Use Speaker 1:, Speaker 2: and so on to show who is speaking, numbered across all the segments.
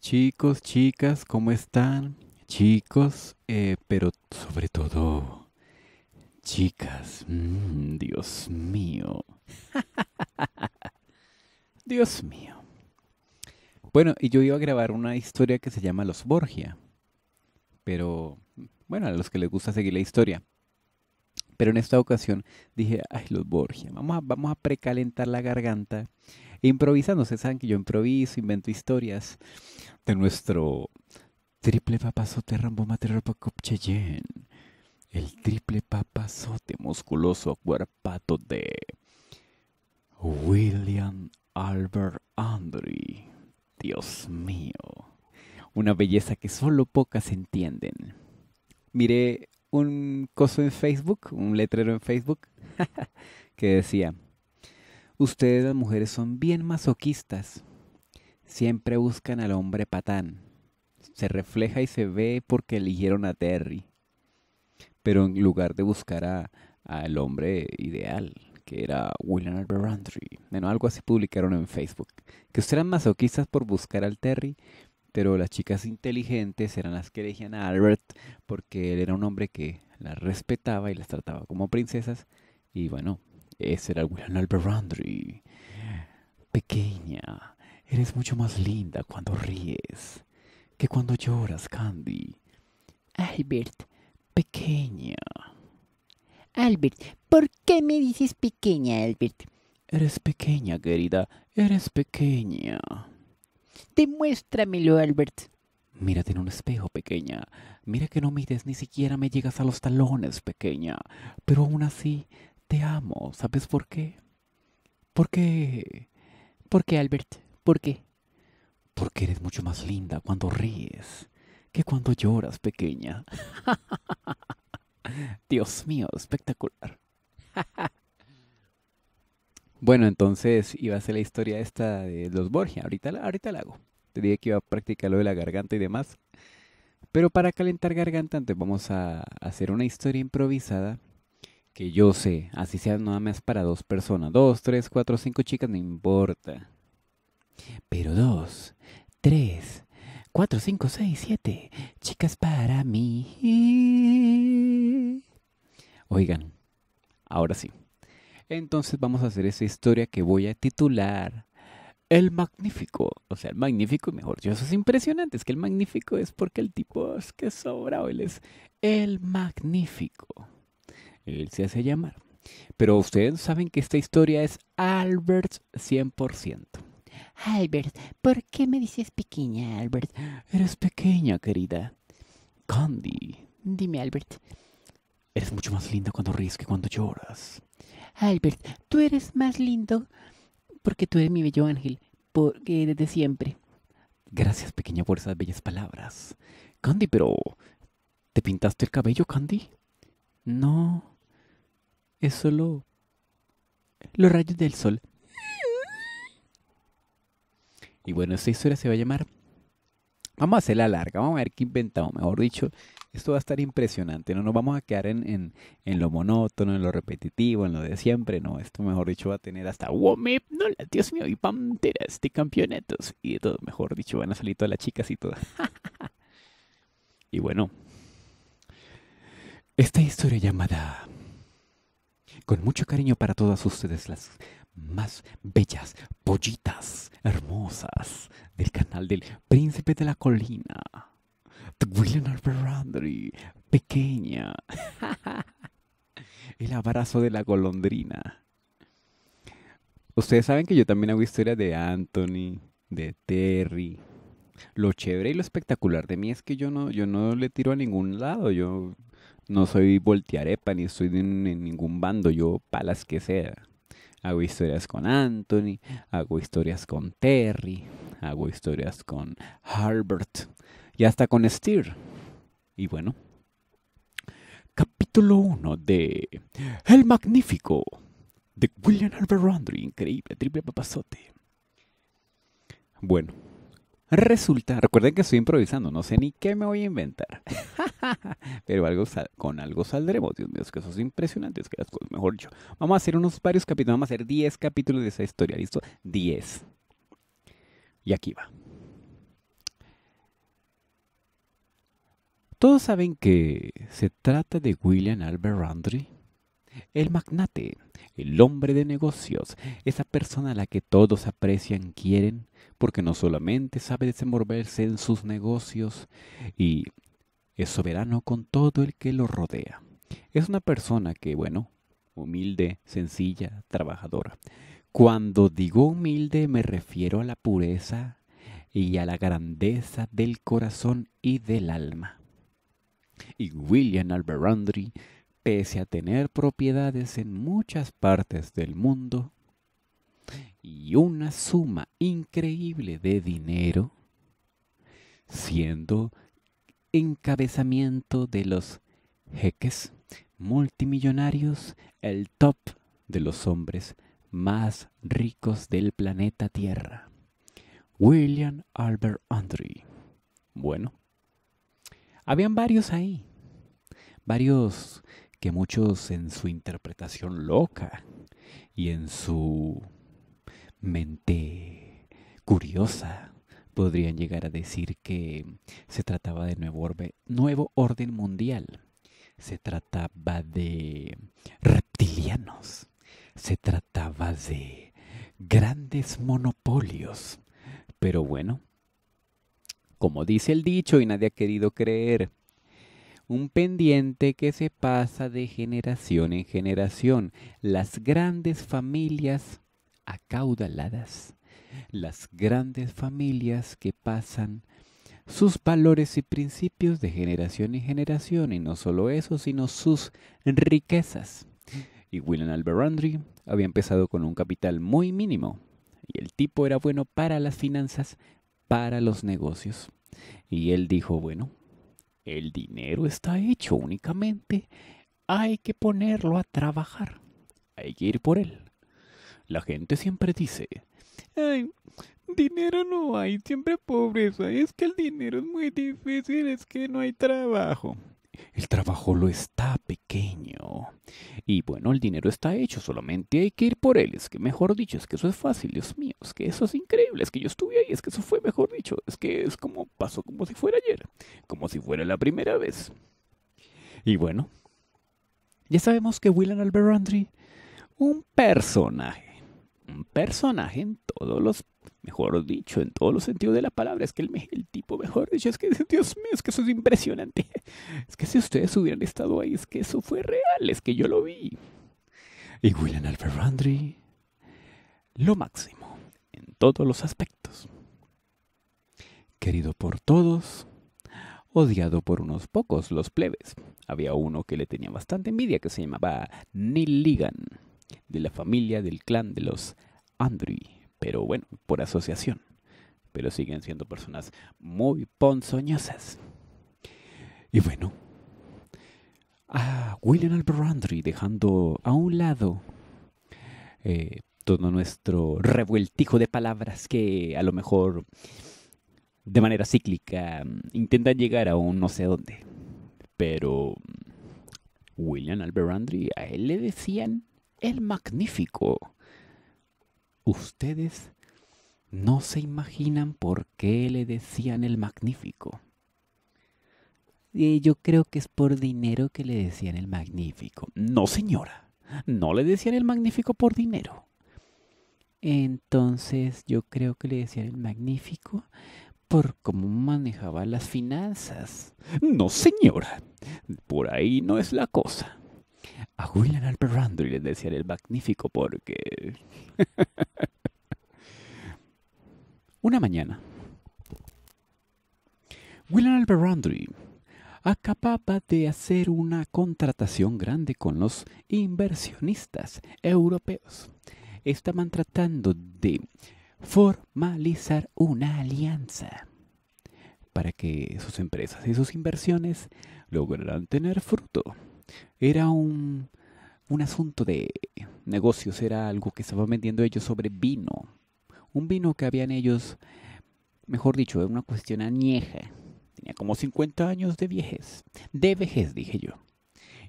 Speaker 1: Chicos, chicas, ¿cómo están? Chicos, eh, pero sobre todo, chicas, mm, Dios mío. Dios mío. Bueno, y yo iba a grabar una historia que se llama Los Borgia. Pero, bueno, a los que les gusta seguir la historia. Pero en esta ocasión dije, ay, los Borgia, vamos a, vamos a precalentar la garganta. E improvisando, ustedes saben que yo improviso, invento historias de nuestro triple papazote Rambo El triple papazote musculoso cuerpato de William Albert Andre. Dios mío. Una belleza que solo pocas entienden. Miré un coso en Facebook, un letrero en Facebook, que decía, ustedes las mujeres son bien masoquistas Siempre buscan al hombre patán. Se refleja y se ve porque eligieron a Terry. Pero en lugar de buscar al hombre ideal, que era William Albert Bueno, algo así publicaron en Facebook. Que ustedes eran masoquistas por buscar al Terry, pero las chicas inteligentes eran las que elegían a Albert porque él era un hombre que las respetaba y las trataba como princesas. Y bueno, ese era William Albert Rundry. Pequeña, Eres mucho más linda cuando ríes que cuando lloras, Candy. Albert, pequeña. Albert, ¿por qué me dices pequeña, Albert? Eres pequeña, querida. Eres pequeña. Demuéstramelo, Albert. Mírate en un espejo, pequeña. Mira que no mides, ni siquiera me llegas a los talones, pequeña. Pero aún así, te amo. ¿Sabes por qué? ¿Por qué? ¿Por qué, Albert? ¿Por qué? Porque eres mucho más linda cuando ríes que cuando lloras, pequeña. Dios mío, espectacular. bueno, entonces iba a ser la historia esta de los Borgia. Ahorita, ahorita la hago. Te dije que iba a practicar lo de la garganta y demás. Pero para calentar garganta, antes vamos a hacer una historia improvisada que yo sé, así sea nada más para dos personas, dos, tres, cuatro, cinco chicas, no importa pero dos, tres, cuatro, cinco, seis, siete. Chicas para mí. Oigan, ahora sí. Entonces vamos a hacer esa historia que voy a titular El Magnífico. O sea, el Magnífico, mejor yo, eso es impresionante. Es que el Magnífico es porque el tipo es que sobra Él es el Magnífico. Él se hace llamar. Pero ustedes saben que esta historia es Albert 100%. Albert, ¿por qué me dices pequeña, Albert? Eres pequeña, querida. Candy. Dime, Albert. Eres mucho más linda cuando ríes que cuando lloras. Albert, tú eres más lindo porque tú eres mi bello ángel, porque desde siempre. Gracias, pequeña, por esas bellas palabras. Candy, pero... ¿Te pintaste el cabello, Candy? No. Es solo... Los rayos del sol y bueno, esta historia se va a llamar. Vamos a hacerla larga, vamos a ver qué inventamos, mejor dicho. Esto va a estar impresionante, no nos vamos a quedar en, en, en lo monótono, en lo repetitivo, en lo de siempre, no. Esto, mejor dicho, va a tener hasta WOMIP, no, Dios mío, y panteras de este, campeonatos y de todo, mejor dicho, van a salir todas las chicas y todas. y bueno, esta historia llamada. Con mucho cariño para todas ustedes, las más bellas pollitas hermosas del canal del Príncipe de la Colina. William Alberandri, pequeña. El abrazo de la golondrina. Ustedes saben que yo también hago historia de Anthony, de Terry. Lo chévere y lo espectacular de mí es que yo no, yo no le tiro a ningún lado. Yo no soy voltearepa ni estoy en ningún bando. Yo palas que sea hago historias con Anthony, hago historias con Terry, hago historias con Herbert y hasta con Steer. Y bueno, capítulo 1 de El Magnífico de William Albert Rondry. increíble, triple papazote. Bueno. Resulta, recuerden que estoy improvisando, no sé ni qué me voy a inventar. Pero con algo saldremos, Dios mío, es que eso es impresionante, es que las cosas, mejor yo. Vamos a hacer unos varios capítulos, vamos a hacer 10 capítulos de esa historia, ¿listo? 10. Y aquí va. Todos saben que se trata de William Albert Randry? el magnate, el hombre de negocios, esa persona a la que todos aprecian, quieren, porque no solamente sabe desenvolverse en sus negocios y es soberano con todo el que lo rodea. Es una persona que, bueno, humilde, sencilla, trabajadora. Cuando digo humilde me refiero a la pureza y a la grandeza del corazón y del alma. Y William Alberandri, pese a tener propiedades en muchas partes del mundo, y una suma increíble de dinero, siendo encabezamiento de los jeques multimillonarios el top de los hombres más ricos del planeta Tierra. William Albert Andre. Bueno, habían varios ahí, varios que muchos en su interpretación loca y en su curiosa podrían llegar a decir que se trataba de nuevo, nuevo orden mundial, se trataba de reptilianos, se trataba de grandes monopolios. Pero bueno, como dice el dicho y nadie ha querido creer, un pendiente que se pasa de generación en generación. Las grandes familias acaudaladas, las grandes familias que pasan sus valores y principios de generación en generación, y no solo eso, sino sus riquezas. Y William Alberandri había empezado con un capital muy mínimo, y el tipo era bueno para las finanzas, para los negocios. Y él dijo, bueno, el dinero está hecho únicamente, hay que ponerlo a trabajar, hay que ir por él. La gente siempre dice, ay, dinero no hay, siempre pobreza, es que el dinero es muy difícil, es que no hay trabajo. El trabajo lo está pequeño. Y bueno, el dinero está hecho, solamente hay que ir por él. Es que, mejor dicho, es que eso es fácil, Dios mío, es que eso es increíble, es que yo estuve ahí, es que eso fue, mejor dicho, es que es como pasó como si fuera ayer, como si fuera la primera vez. Y bueno, ya sabemos que William Randry un personaje un personaje en todos los, mejor dicho, en todos los sentidos de la palabra. Es que el, tipo, mejor dicho, es que, Dios mío, es que eso es impresionante. Es que si ustedes hubieran estado ahí, es que eso fue real, es que yo lo vi. Y William Randry, lo máximo, en todos los aspectos. Querido por todos, odiado por unos pocos, los plebes. Había uno que le tenía bastante envidia que se llamaba Neil Ligan de la familia del clan de los Andri, pero bueno, por asociación. Pero siguen siendo personas muy ponzoñosas. Y bueno, a William Albert dejando a un lado eh, todo nuestro revueltijo de palabras que a lo mejor de manera cíclica intentan llegar a un no sé dónde. Pero mm, William Albert a él le decían el magnífico. Ustedes no se imaginan por qué le decían el magnífico. yo creo que es por dinero que le decían el magnífico. No, señora. No le decían el magnífico por dinero. Entonces yo creo que le decían el magnífico por cómo manejaba las finanzas. No, señora. Por ahí no es la cosa. William Alperandri les decía el magnífico porque... Una mañana, William Alberandry acababa de hacer una contratación grande con los inversionistas europeos. Estaban tratando de formalizar una alianza para que sus empresas y sus inversiones lograran tener fruto. Era un un asunto de negocios, era algo que estaban vendiendo ellos sobre vino. Un vino que habían ellos, mejor dicho, era una cuestión añeja. Tenía como 50 años de vejez. De vejez, dije yo.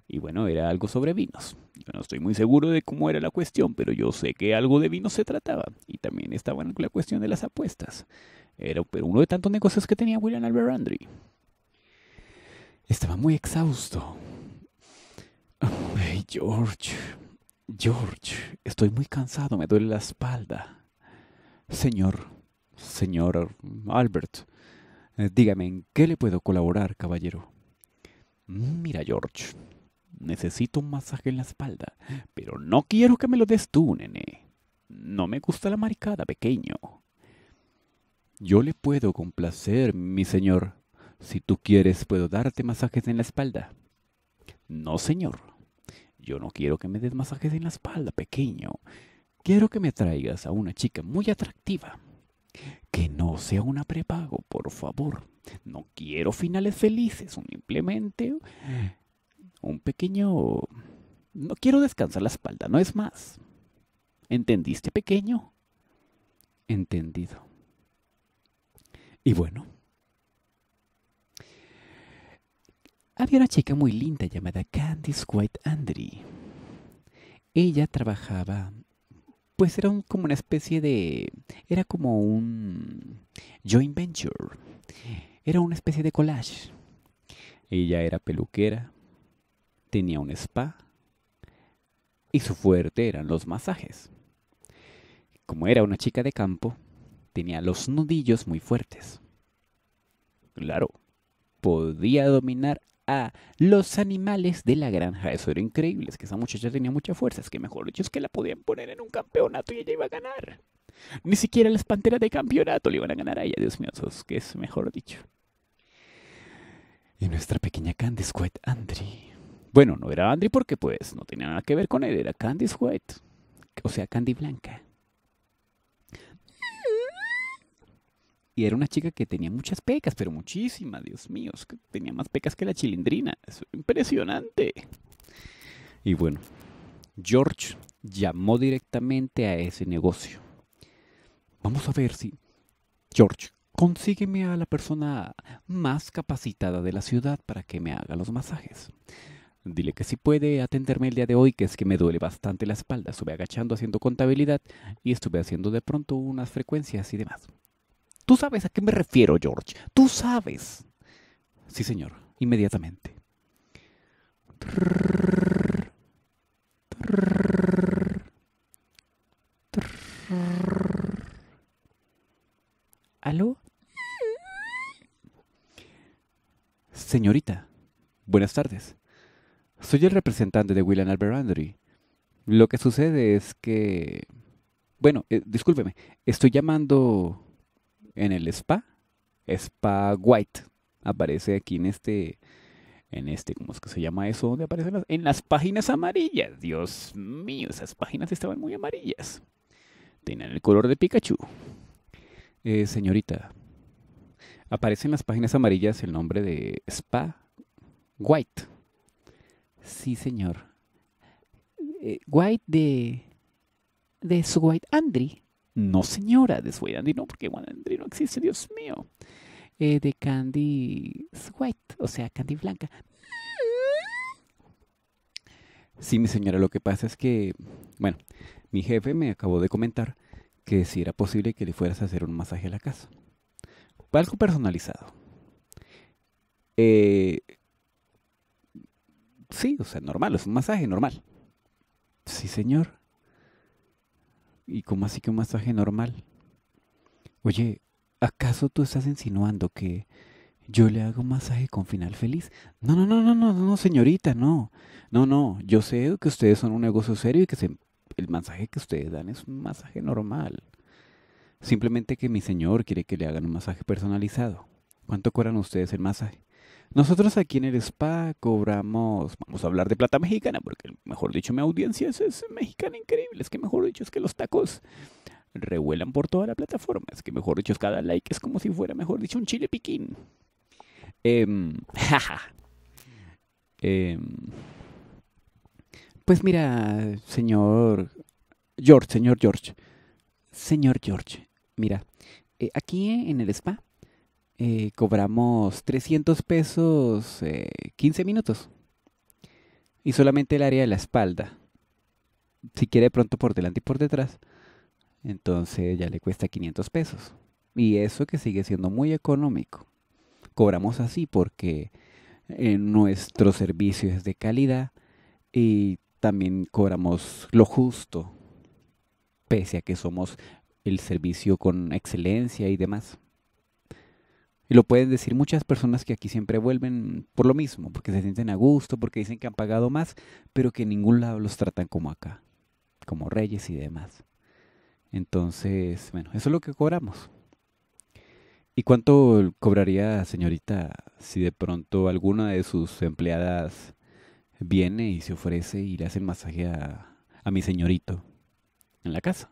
Speaker 1: Y bueno, era algo sobre vinos. Yo no estoy muy seguro de cómo era la cuestión, pero yo sé que algo de vino se trataba. Y también estaba en la cuestión de las apuestas. Era uno de tantos negocios que tenía William Albert Estaba muy exhausto George, George, estoy muy cansado, me duele la espalda. Señor, señor Albert, eh, dígame, ¿en qué le puedo colaborar, caballero? Mira, George, necesito un masaje en la espalda, pero no quiero que me lo des tú, nene. No me gusta la maricada, pequeño. Yo le puedo complacer, mi señor. Si tú quieres, puedo darte masajes en la espalda. No, señor. Yo no quiero que me des masajes en la espalda, pequeño. Quiero que me traigas a una chica muy atractiva. Que no sea una prepago, por favor. No quiero finales felices, simplemente un pequeño... No quiero descansar la espalda, no es más. ¿Entendiste, pequeño? Entendido. Y bueno, había una chica muy linda llamada Candice White andre Ella trabajaba, pues era como una especie de, era como un joint venture, era una especie de collage. Ella era peluquera, tenía un spa y su fuerte eran los masajes. Como era una chica de campo, tenía los nudillos muy fuertes. Claro, podía dominar a los animales de la granja. Eso era increíble, es que esa muchacha tenía mucha fuerza, es que mejor dicho, es que la podían poner en un campeonato y ella iba a ganar. Ni siquiera las panteras de campeonato le iban a ganar a ella, Dios mío, eso es que es mejor dicho. Y nuestra pequeña Candice White, Andri. Bueno, no era Andri porque pues no tenía nada que ver con él, era Candy White, o sea, Candy Blanca. Y era una chica que tenía muchas pecas, pero muchísimas, Dios mío. Tenía más pecas que la chilindrina. Es impresionante. Y bueno, George llamó directamente a ese negocio. Vamos a ver si... George, consígueme a la persona más capacitada de la ciudad para que me haga los masajes. Dile que si puede atenderme el día de hoy, que es que me duele bastante la espalda. Estuve agachando haciendo contabilidad y estuve haciendo de pronto unas frecuencias y demás. Tú sabes a qué me refiero, George. Tú sabes. Sí, señor, inmediatamente. ¿Aló? Señorita, buenas tardes. Soy el representante de William Albert Lo que sucede es que... Bueno, eh, discúlpeme, estoy llamando en el spa, spa white. Aparece aquí en este, en este, ¿cómo es que se llama eso? ¿Dónde aparecen las? En las páginas amarillas. Dios mío, esas páginas estaban muy amarillas. Tenían el color de Pikachu. Eh, señorita, aparece en las páginas amarillas el nombre de Spa White. Sí, señor. Eh, white de. de su White Andri. No Señora de Sweet no, porque Sweet no existe, Dios mío. Eh, de Candy White, o sea, Candy Blanca. Sí, mi señora, lo que pasa es que, bueno, mi jefe me acabó de comentar que si era posible que le fueras a hacer un masaje a la casa. Algo personalizado. Eh, sí, o sea, normal, es un masaje normal. Sí, señor. ¿Y cómo así que un masaje normal? Oye, ¿acaso tú estás insinuando que yo le hago un masaje con final feliz? No, no, no, no, no, no, señorita, no. No, no, yo sé que ustedes son un negocio serio y que el masaje que ustedes dan es un masaje normal. Simplemente que mi señor quiere que le hagan un masaje personalizado. ¿Cuánto cobran ustedes el masaje? Nosotros aquí en el spa cobramos, vamos a hablar de plata mexicana, porque mejor dicho mi audiencia es, mexicana increíble, es que mejor dicho es que los tacos revuelan por toda la plataforma, es que mejor dicho es cada like es como si fuera mejor dicho un chile piquín. Em, em, pues mira, señor George, señor George, señor George, mira, eh, aquí en el spa eh, cobramos 300 pesos 15 eh, minutos. Y solamente el área de la espalda. Si quiere pronto por delante y por detrás, entonces ya le cuesta 500 pesos. Y eso que sigue siendo muy económico. Cobramos así porque eh, nuestro servicio es de calidad y también cobramos lo justo, pese a que somos el servicio con excelencia y demás. Y lo pueden decir muchas personas que aquí siempre vuelven por lo mismo, porque se sienten a gusto, porque dicen que han pagado más, pero que en ningún lado los tratan como acá, como reyes y demás. Entonces, bueno, eso es lo que cobramos. ¿Y cuánto cobraría, señorita, si de pronto alguna de sus empleadas viene y se ofrece y le hace masaje a, mi señorito en la casa?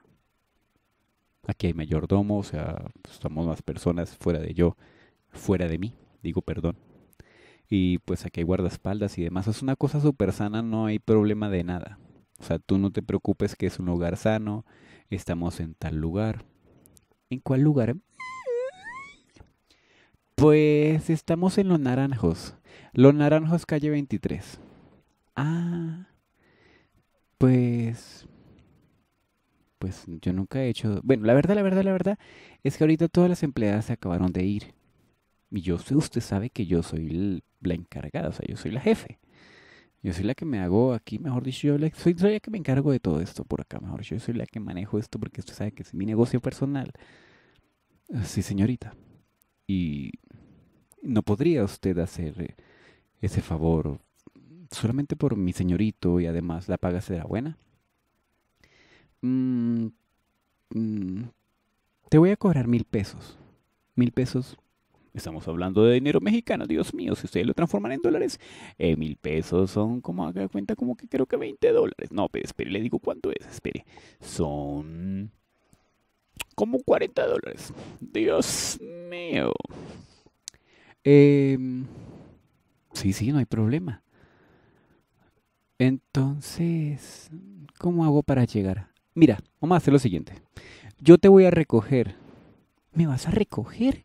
Speaker 1: Aquí hay mayordomo, o sea, pues, somos más personas fuera de yo fuera de mí, digo perdón. Y pues aquí hay guardaespaldas y demás. Es una cosa súper sana, no hay problema de nada. O sea, tú no te preocupes que es un lugar sano, estamos en tal lugar. ¿En cuál lugar? Pues estamos en Los Naranjos. Los Naranjos, calle 23. Ah, pues... Pues yo nunca he hecho... Bueno, la verdad, la verdad, la verdad es que ahorita todas las empleadas se acabaron de ir. Y yo sé, usted sabe que yo soy la encargada, o sea, yo soy la jefe. Yo soy la que me hago aquí, mejor dicho, yo soy, la que me encargo de todo esto por acá, mejor yo soy la que manejo esto porque usted sabe que es mi negocio personal. Sí, señorita. Y no podría usted hacer eh, ese favor solamente por mi señorito y además la paga será buena. Mm, mm, te voy a cobrar mil pesos. Mil pesos Estamos hablando de dinero mexicano, Dios mío, si ustedes lo transforman en dólares, eh, mil pesos son como, haga cuenta, como que creo que 20 dólares. No, pero pues, espere, le digo cuánto es, espere. Son como 40 dólares. Dios mío. Em, sí, sí, no hay problema. Entonces, ¿cómo hago para llegar? Mira, vamos a lo siguiente. Yo te voy a recoger. ¿Me vas a recoger?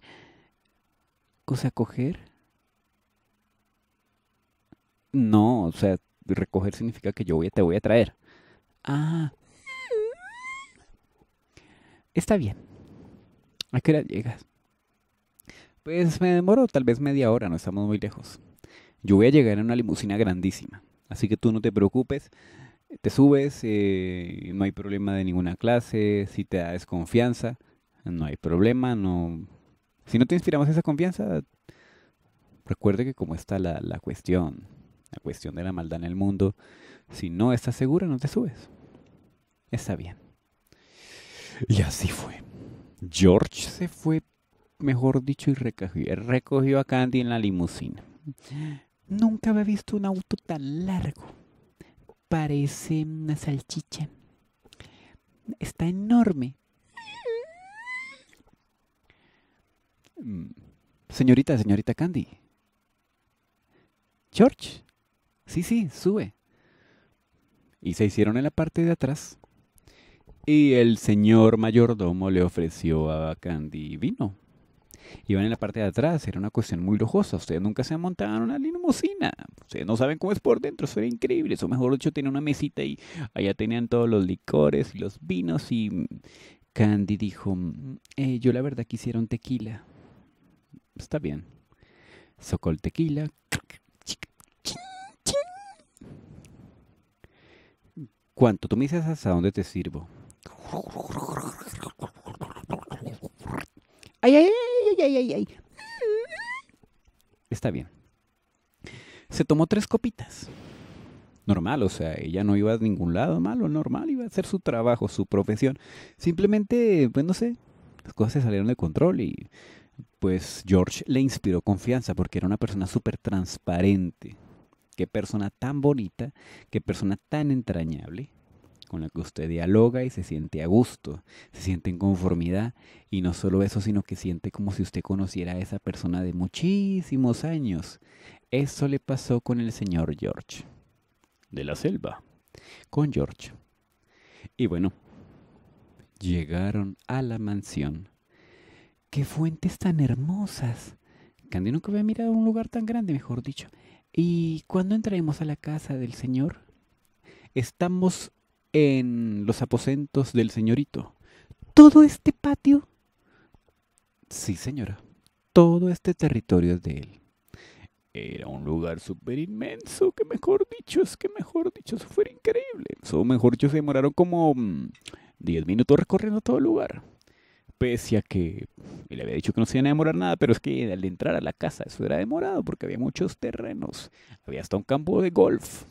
Speaker 1: O sea, coger? No, o sea, recoger significa que yo te voy a traer. Ah. Está bien. ¿A qué hora llegas? Pues me demoro tal vez media hora, no estamos muy lejos. Yo voy a llegar en una limusina grandísima, así que tú no te preocupes. Te subes, eh, no hay problema de ninguna clase, si te da desconfianza, no hay problema, no, si no te inspiramos esa confianza, recuerde que como está la, cuestión, la cuestión de la maldad en el mundo, si no estás segura, no te subes. Está bien. Y así fue. George se fue, mejor dicho, y recogió a Candy en la limusina. Nunca había visto un auto tan largo. Parece una salchicha. Está enorme. Señorita, señorita Candy. George. Sí, sí, sube. Y se hicieron en la parte de atrás. Y el señor mayordomo le ofreció a Candy vino. Iban en la parte de atrás, era una cuestión muy lujosa. Ustedes nunca se han montado en una limusina. Ustedes no saben cómo es por dentro, eso increíble. Eso, mejor dicho, tenía una mesita y allá tenían todos los licores y los vinos. Y Candy dijo: mm, eh, Yo la verdad quisiera un tequila. Pues, está bien. Socol tequila. ¿Cuánto? tú me dices hasta dónde te sirvo. Ay, ay, ay, ay, ay, Está bien. Se tomó tres copitas. Normal, o sea, ella no iba a ningún lado malo, normal, iba a hacer su trabajo, su profesión. Simplemente, pues no sé, las cosas se salieron de control y pues George le inspiró confianza porque era una persona súper transparente. Qué persona tan bonita, qué persona tan entrañable, con la que usted dialoga y se siente a gusto, se siente en conformidad. Y no solo eso, sino que siente como si usted conociera a esa persona de muchísimos años. Eso le pasó con el señor George. De la selva. Con George. Y bueno, llegaron a la mansión qué fuentes tan hermosas. Candy nunca había mirado un lugar tan grande, mejor dicho. ¿Y cuándo entraremos a la casa del señor? Estamos en los aposentos del señorito. ¿Todo este patio? Sí, señora. Todo este territorio es de él. Era un lugar súper inmenso, que mejor dicho, es que mejor dicho, eso fue increíble. Eso mejor dicho, se demoraron como 10 mm, minutos recorriendo todo el lugar pese que le había dicho que no se iban a demorar nada, pero es que al entrar a la casa eso era demorado porque había muchos terrenos, había hasta un campo de golf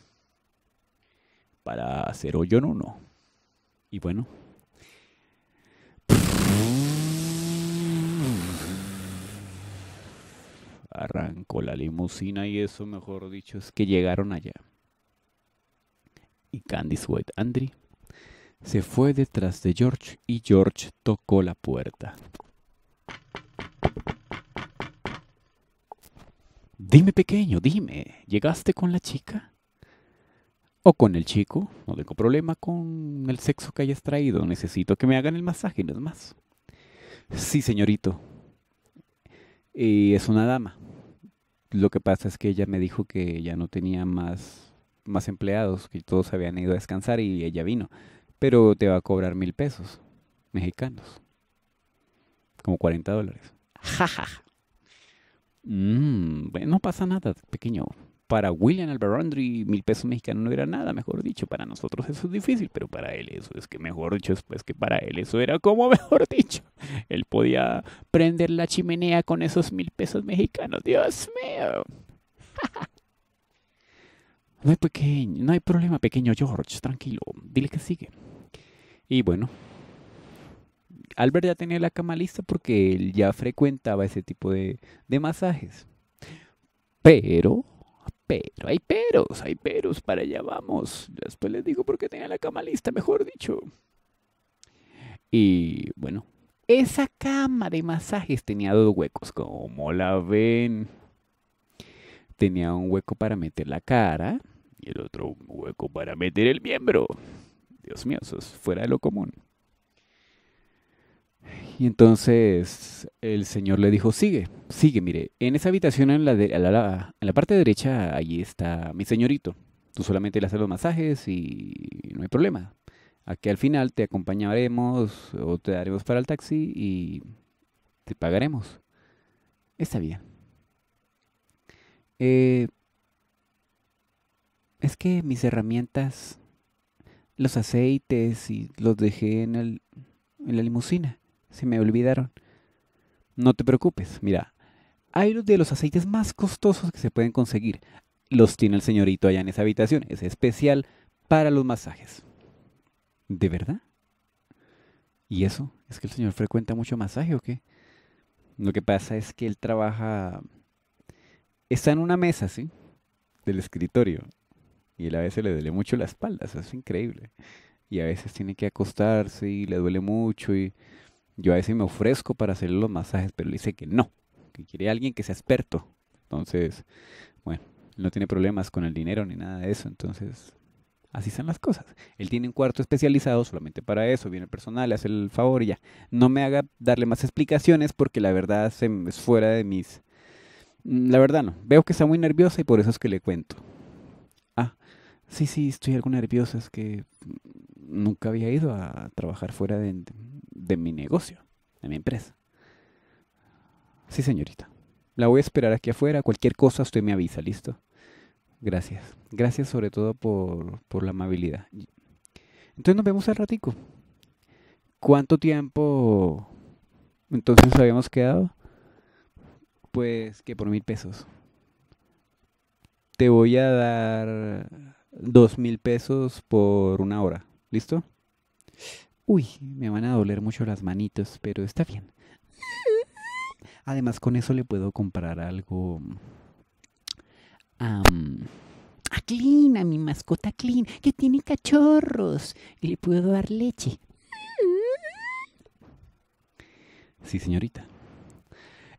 Speaker 1: para hacer hoyo en uno. Y bueno. Arrancó la limusina y eso, mejor dicho, es que llegaron allá. Y Candice White Andri se fue detrás de George y George tocó la puerta. Dime pequeño, dime, ¿llegaste con la chica? O con el chico, no tengo problema con el sexo que hayas traído, necesito que me hagan el masaje, no es más. Sí, señorito. Y es una dama. Lo que pasa es que ella me dijo que ya no tenía más, más empleados, que todos habían ido a descansar y ella vino pero te va a cobrar mil pesos mexicanos, como 40 dólares. Jaja. Mm, no pasa nada, pequeño. Para William Alberandri, mil pesos mexicanos no era nada, mejor dicho. Para nosotros eso es difícil, pero para él eso es que, mejor dicho, es pues, que para él eso era como, mejor dicho. Él podía prender la chimenea con esos mil pesos mexicanos. Dios mío. no hay, pequeño, no hay problema, pequeño George, tranquilo. Dile que sigue. Y bueno, Albert ya tenía la cama lista porque él ya frecuentaba ese tipo de, masajes. Pero, pero, hay peros, hay peros, para allá vamos. Después les digo por qué tenía la cama lista, mejor dicho. Y bueno, esa cama de masajes tenía dos huecos, como la ven. Tenía un hueco para meter la cara y el otro hueco para meter el miembro. Dios mío, eso es fuera de lo común. Y entonces el Señor le dijo, sigue, sigue, mire, en esa habitación en la, en la parte derecha, allí está mi señorito. Tú solamente le haces los masajes y no hay problema. Aquí al final te acompañaremos o te daremos para el taxi y te pagaremos. Está bien. Eh, es que mis herramientas los aceites y los dejé en, el, en la limusina. Se me olvidaron. No te preocupes, mira. Hay uno de los aceites más costosos que se pueden conseguir. Los tiene el señorito allá en esa habitación. Es especial para los masajes. ¿De verdad? ¿Y eso? ¿Es que el señor frecuenta mucho masaje o qué? Lo que pasa es que él trabaja... Está en una mesa, ¿sí? Del escritorio y a veces le duele mucho la espalda, eso es increíble. Y a veces tiene que acostarse y le duele mucho y yo a veces me ofrezco para hacerle los masajes, pero le dice que no, que quiere a alguien que sea experto. Entonces, bueno, no tiene problemas con el dinero ni nada de eso, entonces así son las cosas. Él tiene un cuarto especializado solamente para eso, viene el personal, le hace el favor y ya. No me haga darle más explicaciones porque la verdad se es fuera de mis... Mm, la verdad no, veo que está muy nerviosa y por eso es que le cuento. Sí, sí, estoy algo nerviosa, es que nunca había ido a trabajar fuera de, mi negocio, de mi empresa. Sí, señorita. La voy a esperar aquí afuera, cualquier cosa usted me avisa, ¿listo? Gracias. Gracias sobre todo por, por la amabilidad. Entonces nos vemos al ratico. ¿Cuánto tiempo entonces habíamos quedado? Pues que por mil pesos. Te voy a dar dos mil pesos por una hora. ¿Listo? Uy, me van a doler mucho las manitos, pero está bien. Además, con eso le puedo comprar algo. a Clean, a mi mascota Clean, que tiene cachorros. Y le puedo dar leche. Sí, señorita.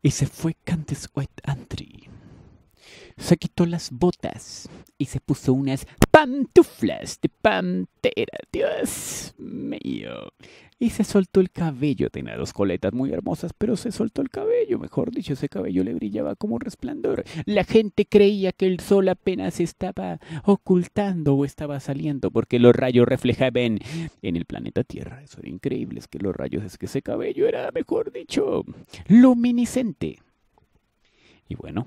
Speaker 1: Y se fue Cantes White se quitó las botas y se puso unas pantuflas de pantera, Dios mío. Y se soltó el cabello, tenía dos coletas muy hermosas, pero se soltó el cabello, mejor dicho, ese cabello le brillaba como un resplandor. La gente creía que el sol apenas estaba ocultando o estaba saliendo, porque los rayos reflejaban en el planeta Tierra. Eso era increíble, es que los rayos, es que ese cabello era, mejor dicho, luminiscente. Y bueno,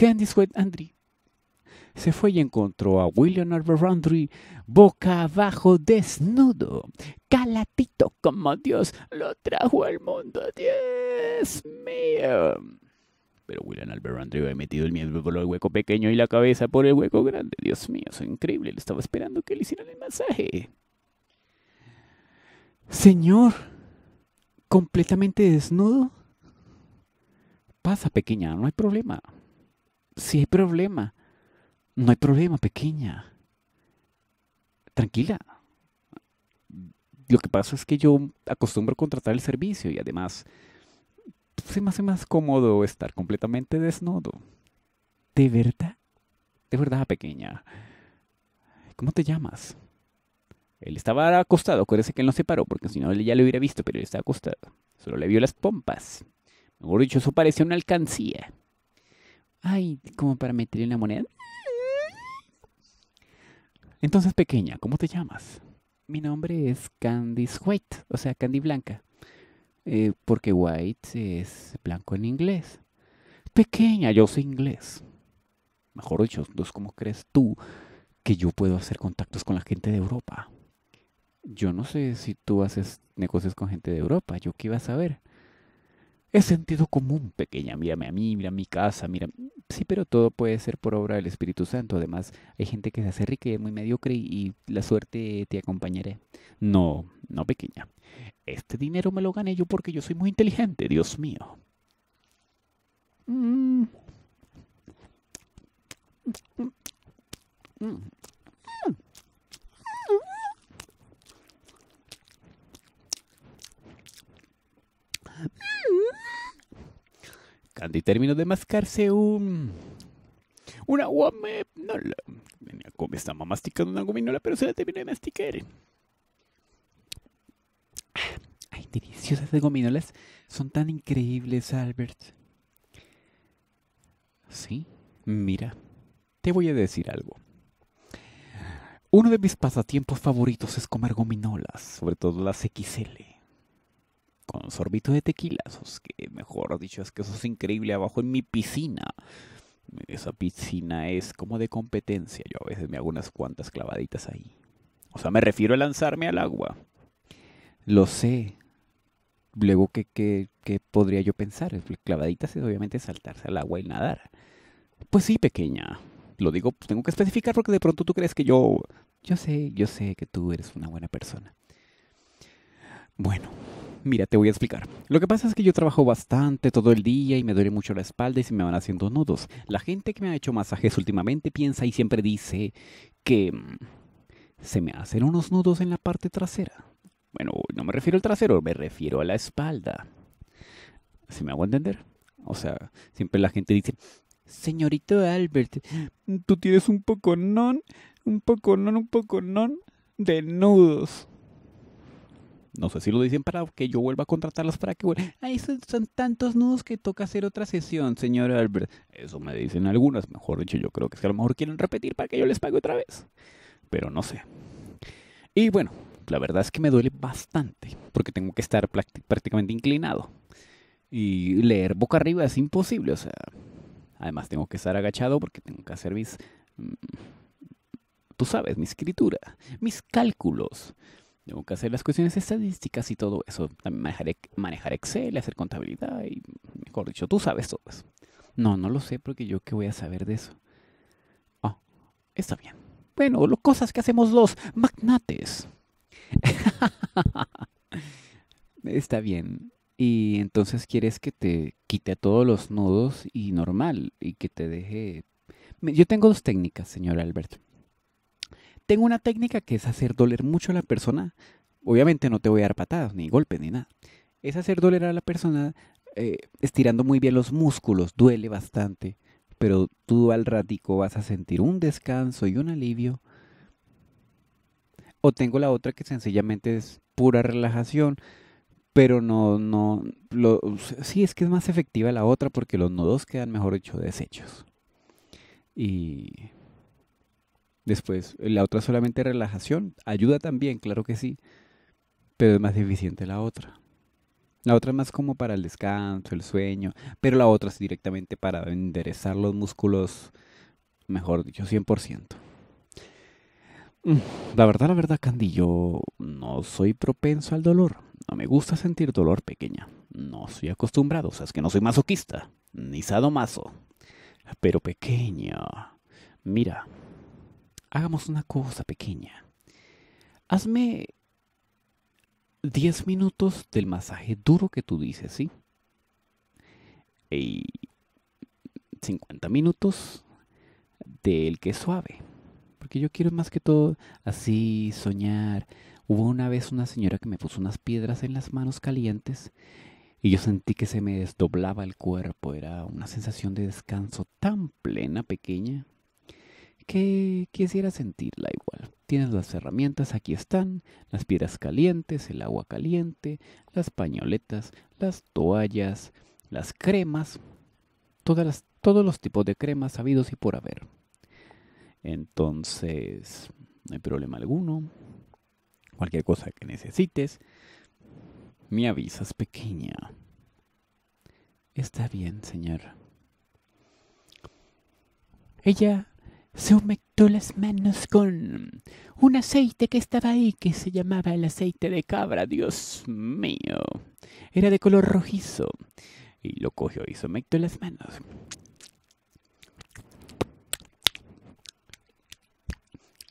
Speaker 1: Candice Andri. Se fue y encontró a William Albert boca abajo desnudo, calatito como Dios lo trajo al mundo. ¡Dios mío! Pero William Albert había metido el miembro por el hueco pequeño y la cabeza por el hueco grande. Dios mío, es increíble. Le estaba esperando que le hicieran el masaje. Señor, completamente desnudo. Pasa, pequeña, no hay problema si hay problema, no hay problema, pequeña. Tranquila. Lo que pasa es que yo acostumbro a contratar el servicio y además pues, se me hace más cómodo estar completamente desnudo. ¿De verdad? De verdad, pequeña. ¿Cómo te llamas? Él estaba acostado, acuérdese que él no se paró, porque si no ya lo hubiera visto, pero él estaba acostado. Solo le vio las pompas. Mejor dicho, eso parecía una alcancía. Ay, como para meterle una moneda. Entonces, pequeña, ¿cómo te llamas? Mi nombre es Candice White, o sea, Candy Blanca. Eh, porque White es blanco en inglés. Pequeña, yo sé inglés. Mejor dicho, ¿cómo crees tú que yo puedo hacer contactos con la gente de Europa? Yo no sé si tú haces negocios con gente de Europa, yo qué iba a saber. Es sentido común, pequeña, mírame a mí, mira mi casa, mira... Sí, pero todo puede ser por obra del Espíritu Santo. Además, hay gente que se hace rica y es muy mediocre y la suerte te acompañaré. No, no, pequeña. Este dinero me lo gané yo porque yo soy muy inteligente, Dios mío. Mm y terminó de mascarse un... Una gominola. Estaba masticando una gominola, pero se la terminó de masticar. Ay, deliciosas de gominolas. Son tan increíbles, Albert. Sí, mira, te voy a decir algo. Uno de mis pasatiempos favoritos es comer gominolas, sobre todo las XL con sorbitos de tequilazos, que mejor dicho, es que eso es increíble abajo en mi piscina. Esa piscina es como de competencia, yo a veces me hago unas cuantas clavaditas ahí. O sea, me refiero a lanzarme al agua. Lo sé. Luego, ¿qué, qué, podría yo pensar? Pues, clavaditas es obviamente saltarse al agua y nadar. Pues sí, pequeña. Lo digo, pues, tengo que especificar porque de pronto tú crees que yo... Yo sé, yo sé que tú eres una buena persona. Bueno, Mira, te voy a explicar. Lo que pasa es que yo trabajo bastante todo el día y me duele mucho la espalda y se me van haciendo nudos. La gente que me ha hecho masajes últimamente piensa y siempre dice que mm, se me hacen unos nudos en la parte trasera. Bueno, no me refiero al trasero, me refiero a la espalda. ¿Se me hago entender? O sea, siempre la gente dice, señorito Albert, tú tienes un poco non, un poco non, un poco non de nudos. No sé si lo dicen para que yo vuelva a contratarlos para que vuelvan. Ahí son tantos nudos que toca hacer otra sesión, señor Albert. Eso me dicen algunas. Mejor dicho, yo creo que es que a lo mejor quieren repetir para que yo les pague otra vez. Pero no sé. Y bueno, la verdad es que me duele bastante porque tengo que estar prácticamente inclinado. Y leer boca arriba es imposible. O sea, además tengo que estar agachado porque tengo que hacer mis... Mm, tú sabes, mi escritura, mis cálculos. Tengo que hacer las cuestiones estadísticas y todo eso. También manejar, manejar Excel, hacer contabilidad y, mejor dicho, tú sabes todo eso. No, no lo sé porque yo qué voy a saber de eso. Oh, está bien. Bueno, lo, cosas que hacemos los magnates. está bien. Y entonces quieres que te quite todos los nudos y normal y que te deje... Yo tengo dos técnicas, señor Alberto. Tengo una técnica que es hacer doler mucho a la persona. Obviamente no te voy a dar patadas, ni golpes, ni nada. Es hacer doler a la persona eh, estirando muy bien los músculos. Duele bastante, pero tú al ratico vas a sentir un descanso y un alivio. O tengo la otra que sencillamente es pura relajación, pero no, no, sí es que es más efectiva la otra porque los nodos quedan mejor hecho deshechos. Y Después, eh, la otra solamente relajación. Ayuda también, claro que sí, pero es más eficiente la otra. La otra es más como para el descanso, el sueño, pero la otra es directamente para enderezar los músculos, mejor dicho, 100%. Mm, la verdad, la verdad, Candy, yo no soy propenso al dolor. No me gusta sentir dolor pequeña. No soy acostumbrado, o sea, es que no soy masoquista, ni sadomaso. Pero pequeña. Mira, hagamos una cosa pequeña. Hazme 10 minutos del masaje duro que tú dices, ¿sí? Y 50 minutos del que es suave. Porque yo quiero más que todo así soñar. Hubo una vez una señora que me puso unas piedras en las manos calientes y yo sentí que se me desdoblaba el cuerpo. Era una sensación de descanso tan plena, pequeña que quisiera sentirla igual. Tienes las herramientas, aquí están, las piedras calientes, el agua caliente, las pañoletas, las toallas, las cremas, todas todos los tipos de cremas habidos y por haber. Entonces, no hay problema alguno. Cualquier cosa que necesites, me avisas pequeña. Está bien, señor. Ella se humectó las manos con un aceite que estaba ahí que se llamaba el aceite de cabra, Dios mío. Era de color rojizo. Y lo cogió y se humectó las manos.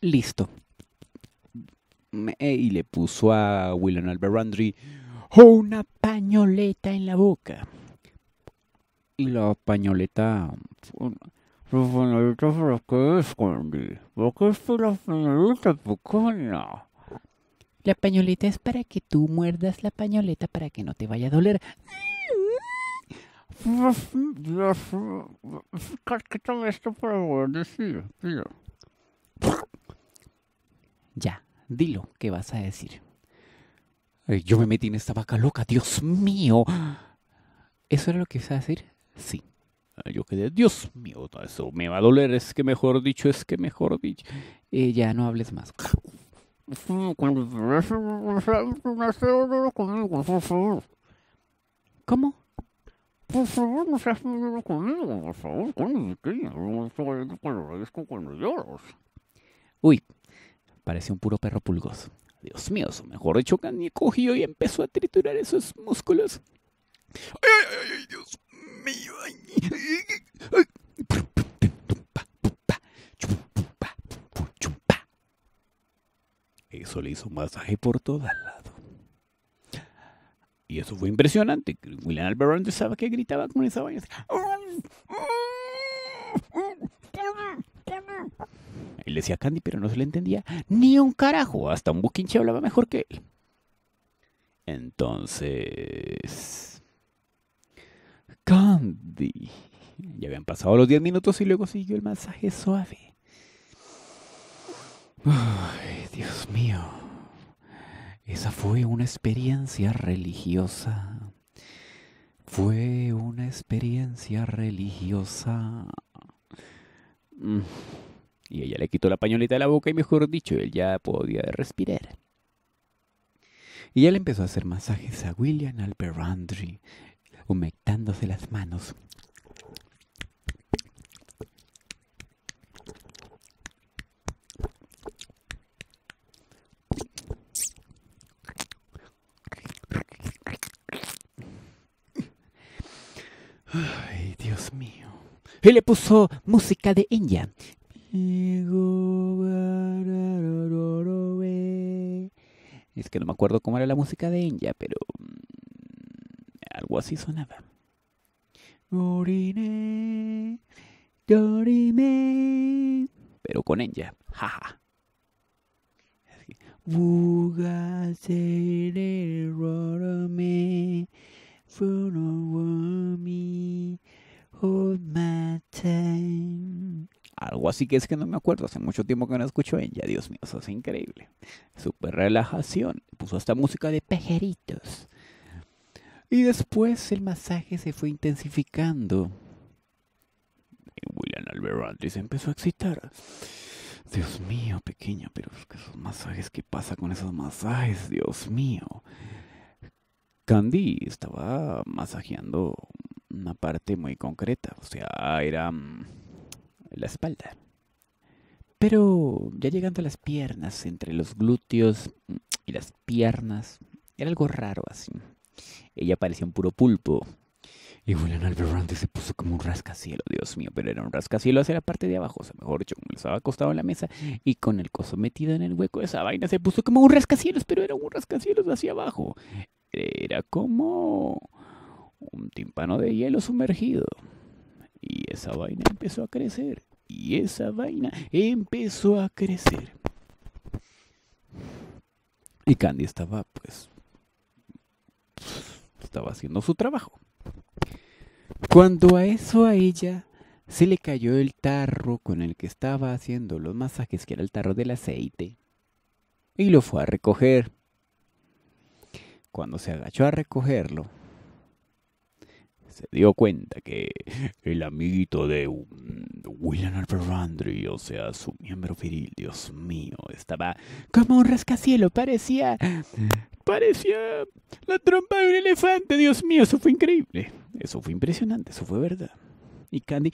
Speaker 1: Listo. Eh, y le puso a Albert Randry una pañoleta en la boca. Y la pañoleta ¿Por qué es la pañoleta La es para que tú muerdas la pañoleta para que no te vaya a doler. Ya, dilo, ¿qué vas a decir? Yo me metí en esta vaca loca, Dios mío. ¿Eso era lo que ibas a decir? Sí. Ah, yo quedé, Dios mío, eso me va a doler, es que mejor dicho, es que mejor dicho. Eh, ya no hables más. ¿Cómo? Uy, parece un puro perro pulgoso. Dios mío, su mejor dicho, ni cogió y empezó a triturar esos músculos. ¡Ay, ay, ay, Dios eso le hizo masaje por todo lado Y eso fue impresionante. William Albert sabía que gritaba con esa vaina. Él decía Candy, pero no se le entendía ni un carajo. Hasta un buquinche hablaba mejor que él. Entonces... Candy. Ya habían pasado los 10 minutos y luego siguió el masaje suave. Ay, Dios mío. Esa fue una experiencia religiosa. Fue una experiencia religiosa. Mm. Y ella le quitó la pañolita de la boca y mejor dicho, él ya podía respirar. Y él empezó a hacer masajes a William Alperandri humectándose las manos. Ay, Dios mío. Y le puso música de India. Es que no me acuerdo cómo era la música de India, pero o así sonaba. pero con ella, jaja. Algo así que es que no me acuerdo, hace mucho tiempo que no escucho ella, Dios mío, eso es increíble. Super relajación, puso esta música de pejeritos. Y después el masaje se fue intensificando. William Albert se empezó a excitar. Dios mío, pequeño, pero esos masajes, ¿qué pasa con esos masajes? Dios mío. Candy estaba masajeando una parte muy concreta, o sea, era mm, la espalda. Pero ya llegando a las piernas, entre los glúteos mm, y las piernas, era algo raro así. Ella parecía un puro pulpo. Y William Alberrante se puso como un rascacielo, Dios mío, pero era un rascacielos hacia la parte de abajo, o sea, mejor dicho, estaba acostado en la mesa y con el coso metido en el hueco de esa vaina se puso como un rascacielos, pero era un rascacielos hacia abajo. Era como un tímpano de hielo sumergido. Y esa vaina empezó a crecer, y esa vaina empezó a crecer. Y Candy estaba, pues, estaba haciendo su trabajo. Cuando a eso a ella se le cayó el tarro con el que estaba haciendo los masajes, que era el tarro del aceite, y lo fue a recoger. Cuando se agachó a recogerlo, se dio cuenta que el amiguito de William Alberandri, o sea, su miembro viril, Dios mío, estaba como un rascacielo, parecía parecía la trompa de un elefante. Dios mío, eso fue increíble. Eso fue impresionante, eso fue verdad. Y Candy...